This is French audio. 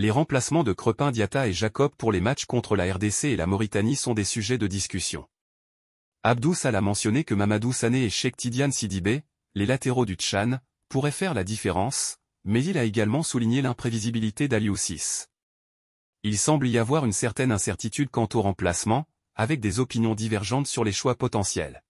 Les remplacements de Crepin Diata et Jacob pour les matchs contre la RDC et la Mauritanie sont des sujets de discussion. Abdou Salah a mentionné que Mamadou Sané et Sheikh Tidiane Sidibé, les latéraux du Tchan, pourraient faire la différence, mais il a également souligné l'imprévisibilité d'Aliou 6. Il semble y avoir une certaine incertitude quant au remplacement, avec des opinions divergentes sur les choix potentiels.